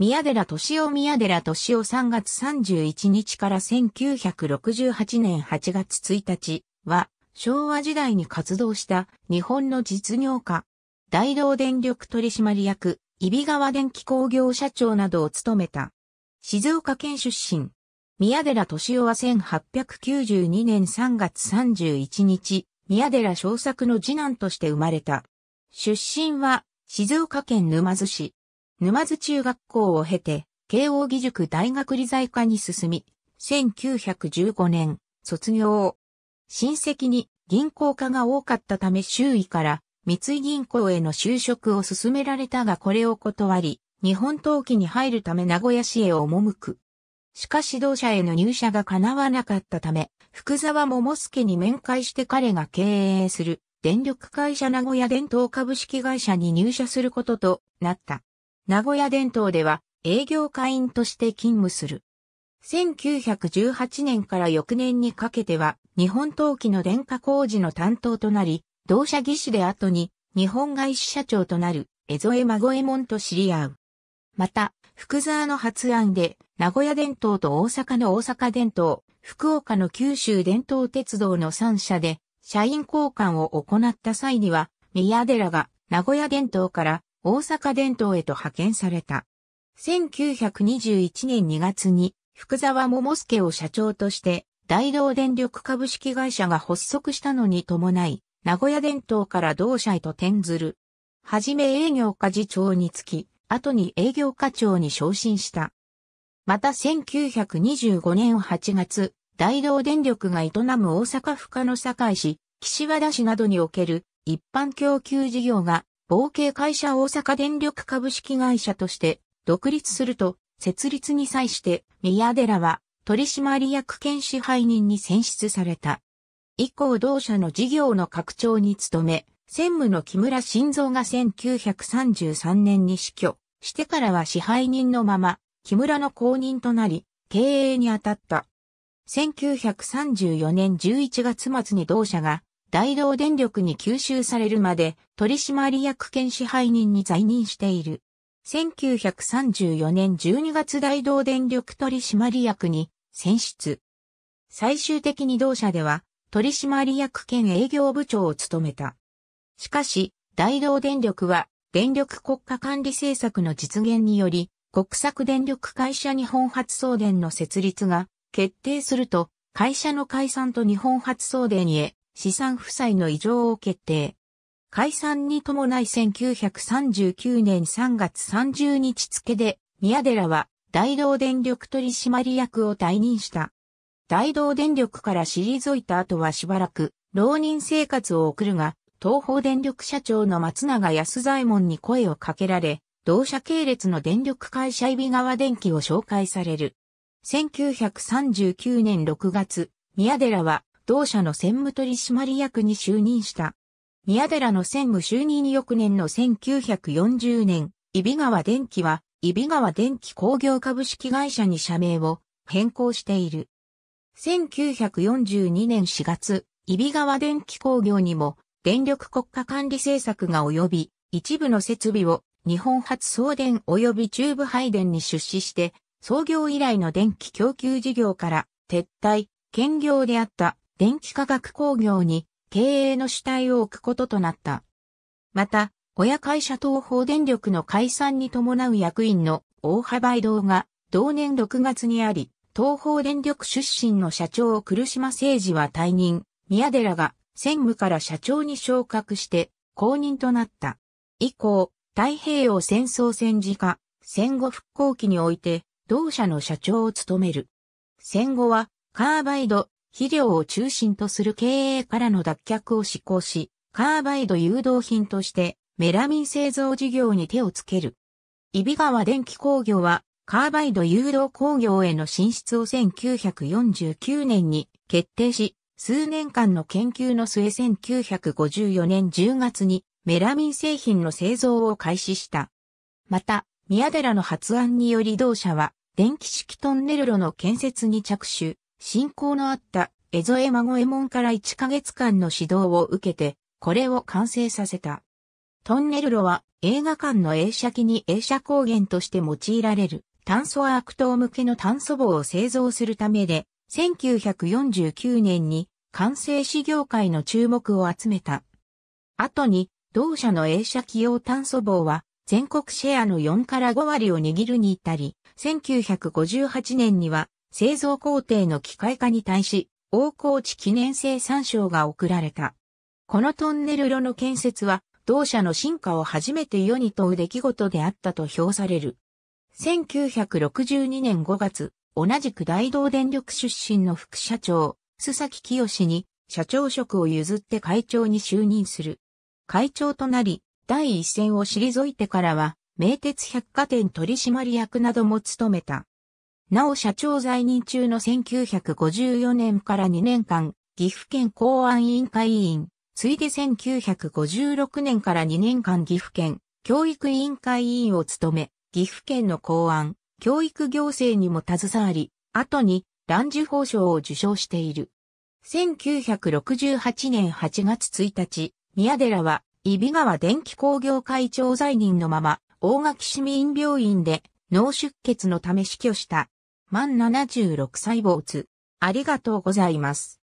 宮寺敏夫宮寺敏夫3月31日から1968年8月1日は昭和時代に活動した日本の実業家、大道電力取締役、揖斐川電気工業社長などを務めた。静岡県出身。宮寺敏夫は1892年3月31日、宮寺小作の次男として生まれた。出身は静岡県沼津市。沼津中学校を経て、慶応義塾大学理財科に進み、1915年、卒業。親戚に銀行家が多かったため周囲から三井銀行への就職を勧められたがこれを断り、日本陶器に入るため名古屋市へ赴く。しかし同社への入社が叶わなかったため、福沢桃介に面会して彼が経営する電力会社名古屋伝統株式会社に入社することとなった。名古屋伝統では営業会員として勤務する。1918年から翌年にかけては日本陶器の電化工事の担当となり、同社技師で後に日本外資社長となる江添孫右衛門と知り合う。また、福沢の発案で名古屋伝統と大阪の大阪伝統、福岡の九州伝統鉄道の3社で社員交換を行った際には、宮寺が名古屋伝統から大阪伝統へと派遣された。1921年2月に福沢桃介を社長として大道電力株式会社が発足したのに伴い、名古屋伝統から同社へと転ずる。はじめ営業課次長につき、後に営業課長に昇進した。また1925年8月、大道電力が営む大阪府下の堺市、岸和田市などにおける一般供給事業が合計会社大阪電力株式会社として独立すると、設立に際して宮寺は取締役兼支配人に選出された。以降同社の事業の拡張に努め、専務の木村晋三が1933年に死去してからは支配人のまま、木村の後任となり、経営に当たった。1934年11月末に同社が大道電力に吸収されるまで取締役兼支配人に在任している。1934年12月大道電力取締役に選出。最終的に同社では取締役兼営業部長を務めた。しかし、大道電力は電力国家管理政策の実現により、国策電力会社日本発送電の設立が決定すると、会社の解散と日本発送電へ資産負債の異常を決定。解散に伴い1939年3月30日付で、宮寺は大道電力取締役を退任した。大道電力から退いた後はしばらく、浪人生活を送るが、東方電力社長の松永安左衛門に声をかけられ、同社系列の電力会社海老川電機を紹介される。1939年6月、宮寺は同社の専務取締役に就任した。宮寺の専務就任翌年の1940年、伊比川電機は、伊比川電機工業株式会社に社名を変更している。1942年4月、伊比川電機工業にも電力国家管理政策が及び、一部の設備を日本発送電及び中部配電に出資して、創業以来の電気供給事業から撤退、兼業であった電気化学工業に経営の主体を置くこととなった。また、親会社東方電力の解散に伴う役員の大幅移動が同年6月にあり、東方電力出身の社長来島誠二は退任、宮寺が専務から社長に昇格して公認となった。以降、太平洋戦争戦時下、戦後復興期において、同社の社長を務める。戦後は、カーバイド、肥料を中心とする経営からの脱却を施行し、カーバイド誘導品としてメラミン製造事業に手をつける。イビ川電気工業はカーバイド誘導工業への進出を1949年に決定し、数年間の研究の末1954年10月にメラミン製品の製造を開始した。また、宮寺の発案により同社は電気式トンネル路の建設に着手、信仰のあった江添孫右衛門から1ヶ月間の指導を受けて、これを完成させた。トンネル炉は映画館の映写機に映写光源として用いられる炭素アーク等向けの炭素棒を製造するためで、1949年に完成試業界の注目を集めた。後に同社の映写機用炭素棒は全国シェアの4から5割を握るに至り、1958年には製造工程の機械化に対し、大河内記念生産賞が贈られた。このトンネル路の建設は、同社の進化を初めて世に問う出来事であったと評される。1962年5月、同じく大道電力出身の副社長、須崎清に社長職を譲って会長に就任する。会長となり、第一線を退いてからは、名鉄百貨店取締役なども務めた。なお社長在任中の1954年から2年間、岐阜県公安委員会委員、ついで1956年から2年間岐阜県教育委員会委員を務め、岐阜県の公安、教育行政にも携わり、後に乱受法賞を受賞している。1968年8月1日、宮寺は、伊比川電気工業会長在任のまま、大垣市民病院で脳出血のため死去した。満76歳没。ありがとうございます。